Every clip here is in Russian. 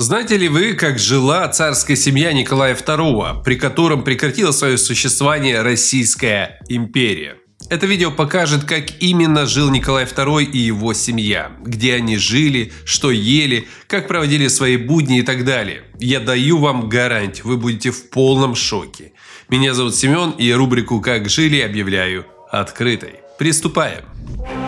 Знаете ли вы, как жила царская семья Николая II, при котором прекратила свое существование Российская империя? Это видео покажет, как именно жил Николай II и его семья, где они жили, что ели, как проводили свои будни и так далее. Я даю вам гарантию, вы будете в полном шоке. Меня зовут Семен и рубрику «Как жили» объявляю открытой. Приступаем! Приступаем!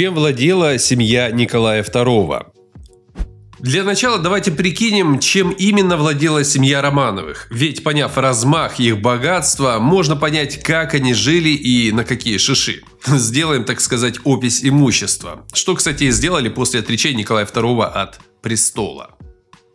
чем владела семья Николая II. Для начала давайте прикинем, чем именно владела семья Романовых. Ведь поняв размах их богатства, можно понять, как они жили и на какие шиши. Сделаем, так сказать, опись имущества. Что, кстати, и сделали после отречения Николая II от престола.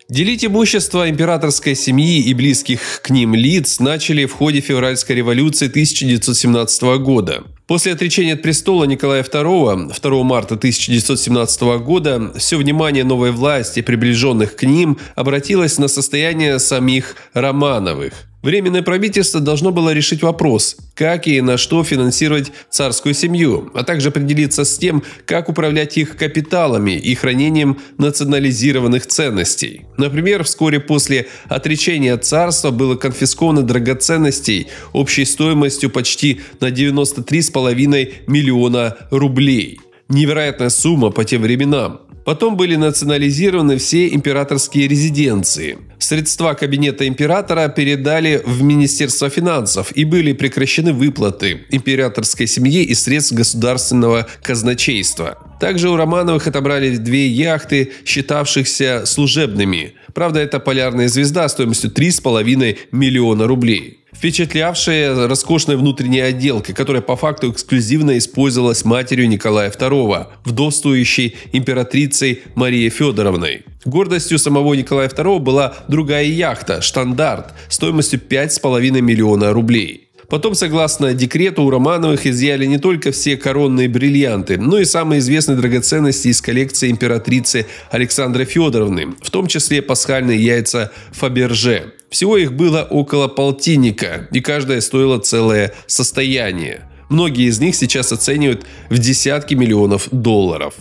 Делить имущество императорской семьи и близких к ним лиц начали в ходе февральской революции 1917 года. После отречения от престола Николая II 2 марта 1917 года все внимание новой власти, приближенных к ним, обратилось на состояние самих Романовых – Временное правительство должно было решить вопрос, как и на что финансировать царскую семью, а также определиться с тем, как управлять их капиталами и хранением национализированных ценностей. Например, вскоре после отречения царства было конфисковано драгоценностей общей стоимостью почти на 93,5 миллиона рублей. Невероятная сумма по тем временам. Потом были национализированы все императорские резиденции – Средства кабинета императора передали в Министерство финансов и были прекращены выплаты императорской семье и средств государственного казначейства. Также у Романовых отобрали две яхты, считавшихся служебными. Правда, это полярная звезда стоимостью 3,5 миллиона рублей впечатлявшая роскошной внутренней отделкой, которая по факту эксклюзивно использовалась матерью Николая II, вдовствующей императрицей Марией Федоровной. Гордостью самого Николая II была другая яхта «Штандарт» стоимостью 5,5 миллиона рублей. Потом, согласно декрету, у Романовых изъяли не только все коронные бриллианты, но и самые известные драгоценности из коллекции императрицы Александры Федоровны, в том числе пасхальные яйца Фаберже. Всего их было около полтинника, и каждая стоила целое состояние. Многие из них сейчас оценивают в десятки миллионов долларов.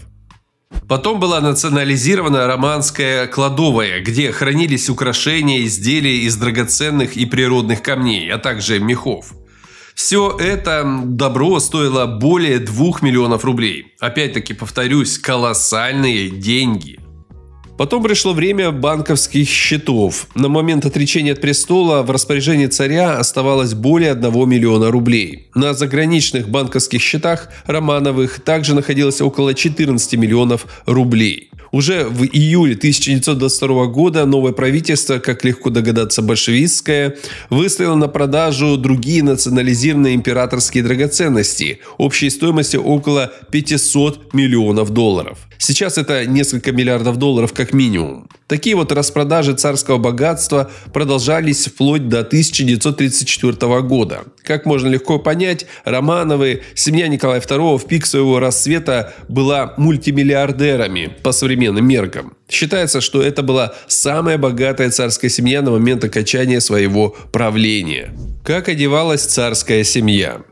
Потом была национализирована романская кладовая, где хранились украшения, изделия из драгоценных и природных камней, а также мехов. Все это добро стоило более 2 миллионов рублей. Опять-таки повторюсь, колоссальные деньги – Потом пришло время банковских счетов. На момент отречения от престола в распоряжении царя оставалось более 1 миллиона рублей. На заграничных банковских счетах Романовых также находилось около 14 миллионов рублей. Уже в июле 1922 года новое правительство, как легко догадаться, большевистское, выставило на продажу другие национализированные императорские драгоценности общей стоимостью около 500 миллионов долларов. Сейчас это несколько миллиардов долларов как минимум. Такие вот распродажи царского богатства продолжались вплоть до 1934 года. Как можно легко понять, Романовы, семья Николая II в пик своего расцвета была мультимиллиардерами по современным меркам. Считается, что это была самая богатая царская семья на момент окончания своего правления. Как одевалась царская семья?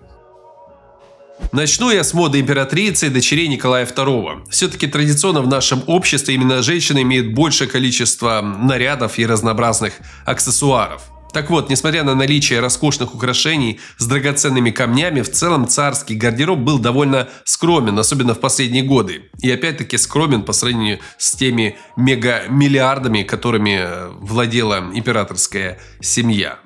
Начну я с моды императрицы и дочерей Николая II. Все-таки традиционно в нашем обществе именно женщины имеют большее количество нарядов и разнообразных аксессуаров. Так вот, несмотря на наличие роскошных украшений с драгоценными камнями, в целом царский гардероб был довольно скромен, особенно в последние годы. И опять-таки скромен по сравнению с теми мегамиллиардами, которыми э, владела императорская семья.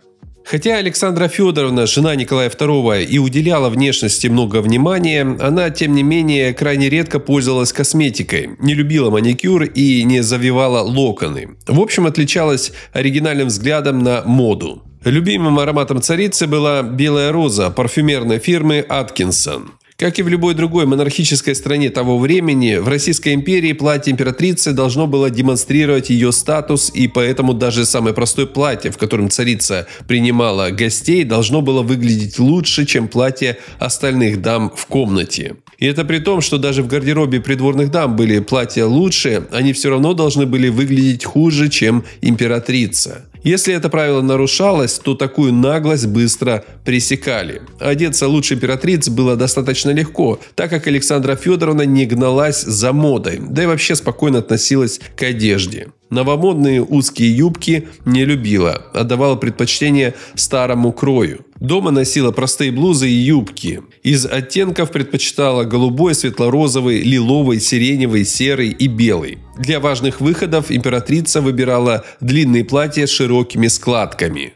Хотя Александра Федоровна, жена Николая II, и уделяла внешности много внимания, она, тем не менее, крайне редко пользовалась косметикой, не любила маникюр и не завивала локоны. В общем, отличалась оригинальным взглядом на моду. Любимым ароматом царицы была белая роза парфюмерной фирмы «Аткинсон». Как и в любой другой монархической стране того времени, в Российской империи платье императрицы должно было демонстрировать ее статус, и поэтому даже самое простое платье, в котором царица принимала гостей, должно было выглядеть лучше, чем платье остальных дам в комнате. И это при том, что даже в гардеробе придворных дам были платья лучше, они все равно должны были выглядеть хуже, чем императрица. Если это правило нарушалось, то такую наглость быстро пресекали. Одеться лучше императриц было достаточно легко, так как Александра Федоровна не гналась за модой, да и вообще спокойно относилась к одежде. Новомодные узкие юбки не любила, отдавала предпочтение старому крою. Дома носила простые блузы и юбки. Из оттенков предпочитала голубой, светло-розовый, лиловый, сиреневый, серый и белый. Для важных выходов императрица выбирала длинные платья с широкими складками.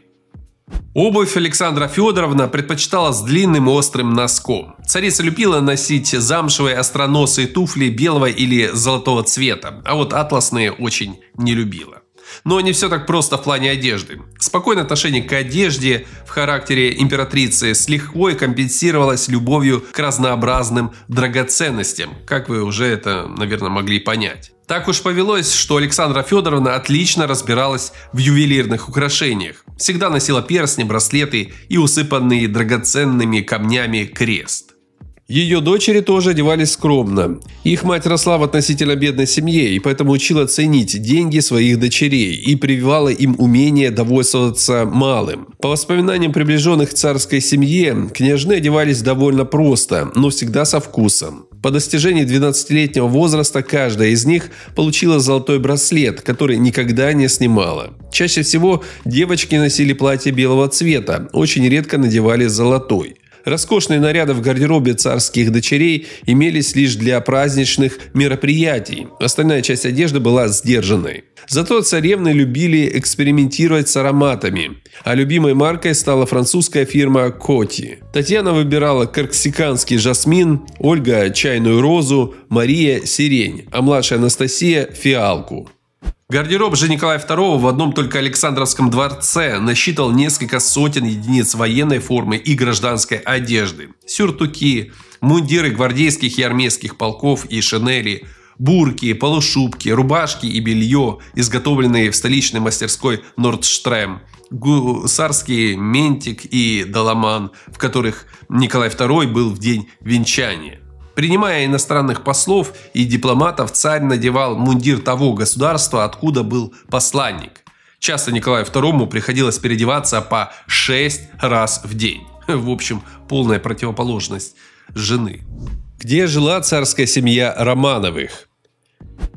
Обувь Александра Федоровна предпочитала с длинным острым носком. Царица любила носить замшевые остроносые туфли белого или золотого цвета, а вот атласные очень не любила. Но не все так просто в плане одежды. Спокойное отношение к одежде в характере императрицы с лихвой компенсировалось любовью к разнообразным драгоценностям, как вы уже это, наверное, могли понять. Так уж повелось, что Александра Федоровна отлично разбиралась в ювелирных украшениях. Всегда носила перстни, браслеты и усыпанные драгоценными камнями крест. Ее дочери тоже одевались скромно. Их мать росла в относительно бедной семье и поэтому учила ценить деньги своих дочерей и прививала им умение довольствоваться малым. По воспоминаниям приближенных к царской семье, княжны одевались довольно просто, но всегда со вкусом. По достижении 12-летнего возраста каждая из них получила золотой браслет, который никогда не снимала. Чаще всего девочки носили платье белого цвета, очень редко надевали золотой роскошные наряды в гардеробе царских дочерей имелись лишь для праздничных мероприятий, остальная часть одежды была сдержанной. Зато царевны любили экспериментировать с ароматами, а любимой маркой стала французская фирма Коти. Татьяна выбирала карксиканский жасмин, Ольга – чайную розу, Мария – сирень, а младшая Анастасия – фиалку. Гардероб же Николая II в одном только Александровском дворце насчитывал несколько сотен единиц военной формы и гражданской одежды. Сюртуки, мундиры гвардейских и армейских полков и шинели – бурки, полушубки, рубашки и белье, изготовленные в столичной мастерской Нордштрем, гусарский ментик и доломан, в которых Николай II был в день венчания. Принимая иностранных послов и дипломатов, царь надевал мундир того государства, откуда был посланник. Часто Николаю II приходилось переодеваться по 6 раз в день. В общем, полная противоположность жены. Где жила царская семья Романовых?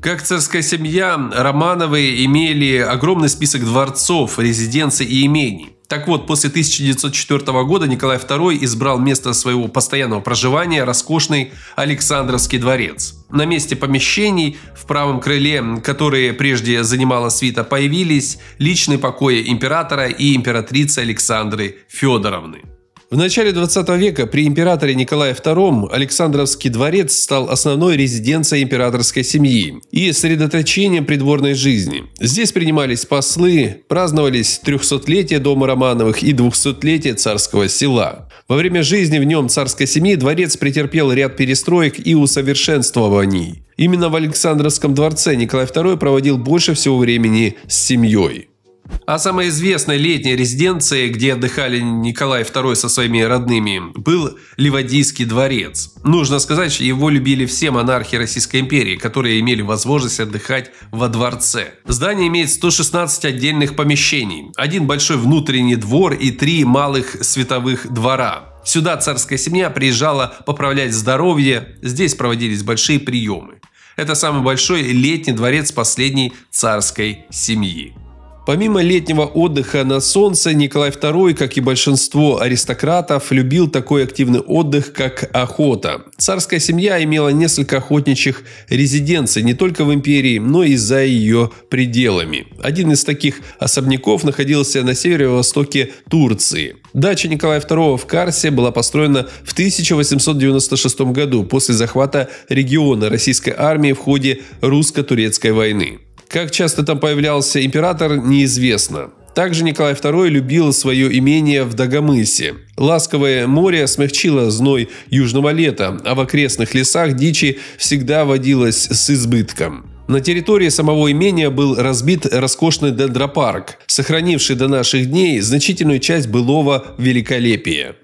Как царская семья, Романовы имели огромный список дворцов, резиденций и имений. Так вот, после 1904 года Николай II избрал место своего постоянного проживания роскошный Александровский дворец. На месте помещений в правом крыле, которые прежде занимала свита, появились личные покои императора и императрицы Александры Федоровны. В начале 20 века при императоре Николае II Александровский дворец стал основной резиденцией императорской семьи и средоточением придворной жизни. Здесь принимались послы, праздновались 300-летие дома Романовых и 200-летие царского села. Во время жизни в нем царской семьи дворец претерпел ряд перестроек и усовершенствований. Именно в Александровском дворце Николай II проводил больше всего времени с семьей. А самой известной летней резиденцией, где отдыхали Николай II со своими родными, был Ливадийский дворец. Нужно сказать, что его любили все монархи Российской империи, которые имели возможность отдыхать во дворце. Здание имеет 116 отдельных помещений, один большой внутренний двор и три малых световых двора. Сюда царская семья приезжала поправлять здоровье, здесь проводились большие приемы. Это самый большой летний дворец последней царской семьи. Помимо летнего отдыха на солнце, Николай II, как и большинство аристократов, любил такой активный отдых, как охота. Царская семья имела несколько охотничьих резиденций не только в империи, но и за ее пределами. Один из таких особняков находился на северо-востоке Турции. Дача Николая II в Карсе была построена в 1896 году после захвата региона российской армии в ходе русско-турецкой войны. Как часто там появлялся император, неизвестно. Также Николай II любил свое имение в Дагомысе. Ласковое море смягчило зной южного лета, а в окрестных лесах дичи всегда водилось с избытком. На территории самого имения был разбит роскошный дендропарк, сохранивший до наших дней значительную часть былого великолепия.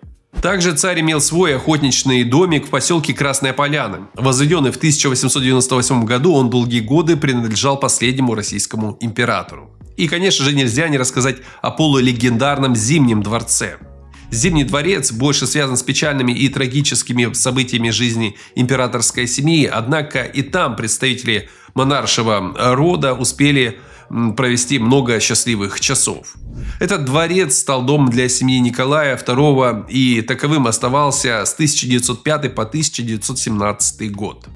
Также царь имел свой охотничный домик в поселке Красная Поляна. Возведенный в 1898 году, он долгие годы принадлежал последнему российскому императору. И, конечно же, нельзя не рассказать о полулегендарном Зимнем дворце. Зимний дворец больше связан с печальными и трагическими событиями жизни императорской семьи, однако и там представители монаршего рода успели провести много счастливых часов. Этот дворец стал домом для семьи Николая II и таковым оставался с 1905 по 1917 год.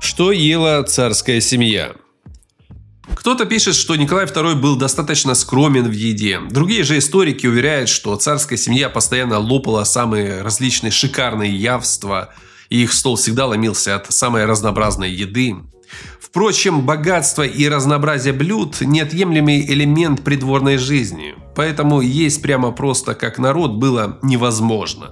Что ела царская семья? Кто-то пишет, что Николай II был достаточно скромен в еде. Другие же историки уверяют, что царская семья постоянно лопала самые различные шикарные явства, и их стол всегда ломился от самой разнообразной еды. Впрочем, богатство и разнообразие блюд – неотъемлемый элемент придворной жизни, поэтому есть прямо просто как народ было невозможно.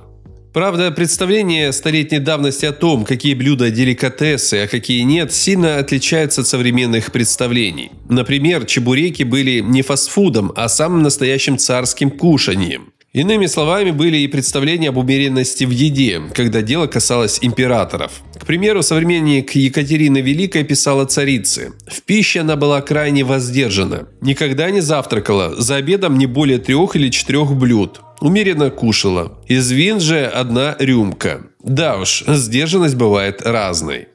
Правда, представление столетней давности о том, какие блюда деликатесы, а какие нет, сильно отличается от современных представлений. Например, чебуреки были не фастфудом, а самым настоящим царским кушанием. Иными словами, были и представления об умеренности в еде, когда дело касалось императоров. К примеру, современник Екатерины Великой писала царице. В пище она была крайне воздержана. Никогда не завтракала, за обедом не более трех или четырех блюд. Умеренно кушала. Из вин же одна рюмка. Да уж, сдержанность бывает разной.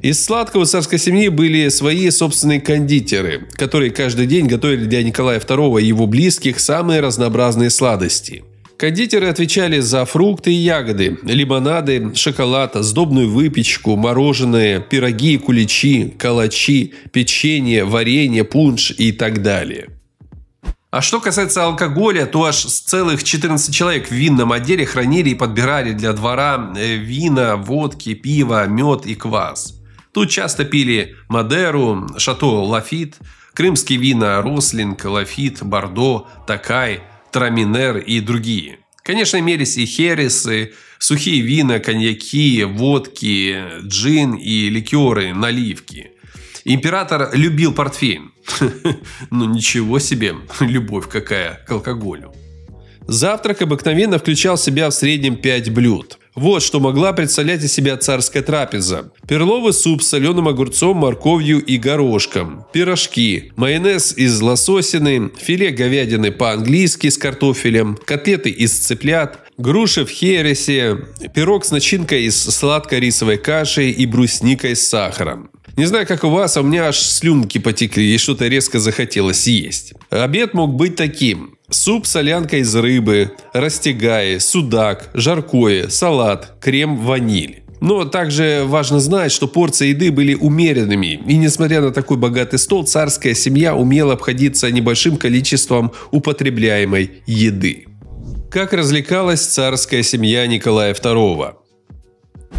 Из сладкого царской семьи были свои собственные кондитеры, которые каждый день готовили для Николая II и его близких самые разнообразные сладости. Кондитеры отвечали за фрукты и ягоды, лимонады, шоколад, сдобную выпечку, мороженое, пироги и куличи, калачи, печенье, варенье, пунш и так далее. А что касается алкоголя, то аж с целых 14 человек в винном отделе хранили и подбирали для двора э, вина, водки, пиво, мед и квас. Тут часто пили Мадеру, Шато Лафит, крымские вина Рослинг, Лафит, Бордо, Такай – Траминер и другие. Конечно, имелись и хересы, сухие вина, коньяки, водки, джин и ликеры, наливки. Император любил портфейн. Ну ничего себе, любовь какая к алкоголю. Завтрак обыкновенно включал в себя в среднем 5 блюд. Вот что могла представлять из себя царская трапеза. Перловый суп с соленым огурцом, морковью и горошком. Пирожки. Майонез из лососины. Филе говядины по-английски с картофелем. Котлеты из цыплят. Груши в хересе. Пирог с начинкой из сладко-рисовой каши и брусникой с сахаром. Не знаю, как у вас, а у меня аж слюнки потекли и что-то резко захотелось есть. Обед мог быть таким. Суп солянка из рыбы, растягай, судак, жаркое, салат, крем-ваниль. Но также важно знать, что порции еды были умеренными, и несмотря на такой богатый стол, царская семья умела обходиться небольшим количеством употребляемой еды. Как развлекалась царская семья Николая II?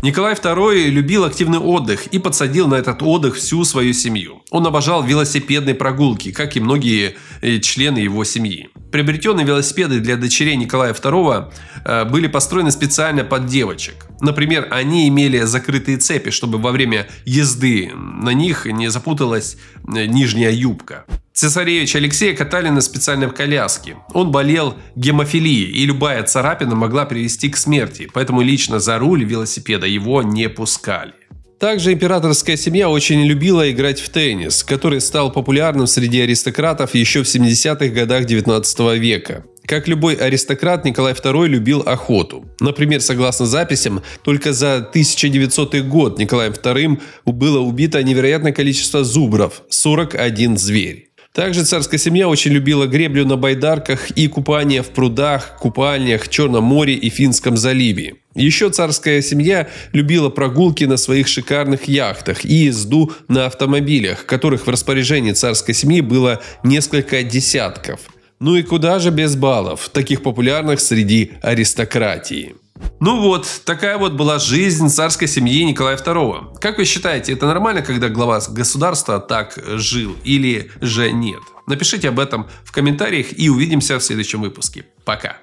Николай II любил активный отдых и подсадил на этот отдых всю свою семью. Он обожал велосипедные прогулки, как и многие э, члены его семьи. Приобретенные велосипеды для дочерей Николая II э, были построены специально под девочек. Например, они имели закрытые цепи, чтобы во время езды на них не запуталась э, нижняя юбка. Цесаревич Алексея катали на специальной коляске. Он болел гемофилией, и любая царапина могла привести к смерти, поэтому лично за руль велосипеда его не пускали. Также императорская семья очень любила играть в теннис, который стал популярным среди аристократов еще в 70-х годах 19 века. Как любой аристократ, Николай II любил охоту. Например, согласно записям, только за 1900 год Николаем II было убито невероятное количество зубров – 41 зверь. Также царская семья очень любила греблю на байдарках и купание в прудах, купальнях, Черном море и Финском заливе. Еще царская семья любила прогулки на своих шикарных яхтах и езду на автомобилях, которых в распоряжении царской семьи было несколько десятков. Ну и куда же без баллов, таких популярных среди аристократии. Ну вот, такая вот была жизнь царской семьи Николая II. Как вы считаете, это нормально, когда глава государства так жил или же нет? Напишите об этом в комментариях и увидимся в следующем выпуске. Пока!